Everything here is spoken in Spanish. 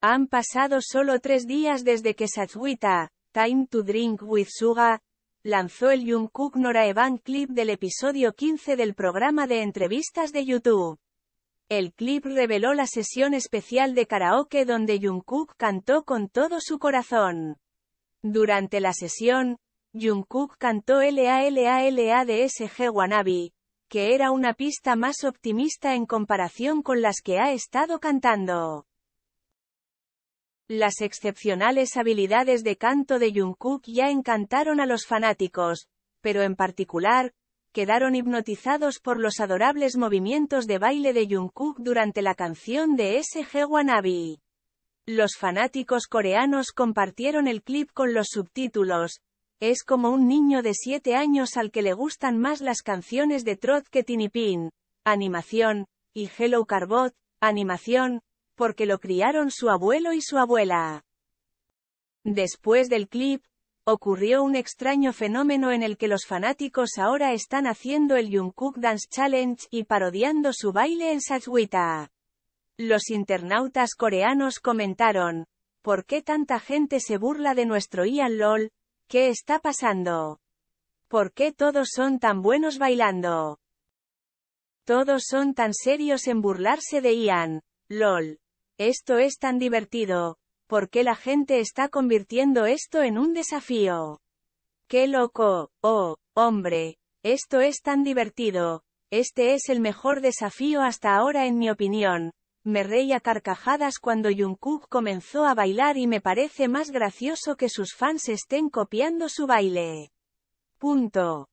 Han pasado solo tres días desde que Satsuita, Time to Drink with Suga, lanzó el Jungkook Noraevan clip del episodio 15 del programa de entrevistas de YouTube. El clip reveló la sesión especial de karaoke donde Jungkook cantó con todo su corazón. Durante la sesión, Jungkook cantó LALALADSG Wanabi, que era una pista más optimista en comparación con las que ha estado cantando. Las excepcionales habilidades de canto de Jungkook ya encantaron a los fanáticos, pero en particular, quedaron hipnotizados por los adorables movimientos de baile de Jungkook durante la canción de SG Wanabi. Los fanáticos coreanos compartieron el clip con los subtítulos, es como un niño de 7 años al que le gustan más las canciones de Trot que Tinipin, animación, y Hello Carbot, animación, porque lo criaron su abuelo y su abuela. Después del clip, ocurrió un extraño fenómeno en el que los fanáticos ahora están haciendo el Jungkook Dance Challenge y parodiando su baile en satsuita Los internautas coreanos comentaron, ¿por qué tanta gente se burla de nuestro Ian LOL? ¿Qué está pasando? ¿Por qué todos son tan buenos bailando? Todos son tan serios en burlarse de Ian, LOL. Esto es tan divertido. ¿Por qué la gente está convirtiendo esto en un desafío? ¡Qué loco! ¡Oh, hombre! Esto es tan divertido. Este es el mejor desafío hasta ahora en mi opinión. Me reí a carcajadas cuando Jungkook comenzó a bailar y me parece más gracioso que sus fans estén copiando su baile. Punto.